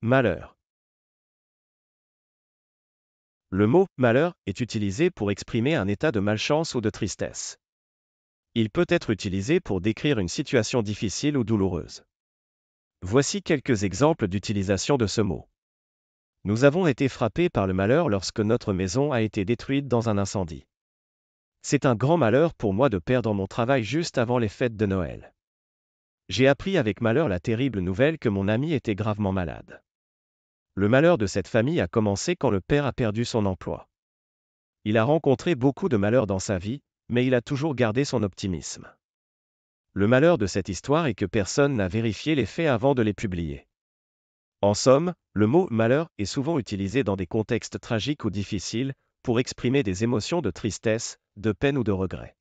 Malheur. Le mot malheur est utilisé pour exprimer un état de malchance ou de tristesse. Il peut être utilisé pour décrire une situation difficile ou douloureuse. Voici quelques exemples d'utilisation de ce mot. Nous avons été frappés par le malheur lorsque notre maison a été détruite dans un incendie. C'est un grand malheur pour moi de perdre mon travail juste avant les fêtes de Noël. J'ai appris avec malheur la terrible nouvelle que mon ami était gravement malade. Le malheur de cette famille a commencé quand le père a perdu son emploi. Il a rencontré beaucoup de malheurs dans sa vie, mais il a toujours gardé son optimisme. Le malheur de cette histoire est que personne n'a vérifié les faits avant de les publier. En somme, le mot malheur est souvent utilisé dans des contextes tragiques ou difficiles, pour exprimer des émotions de tristesse, de peine ou de regret.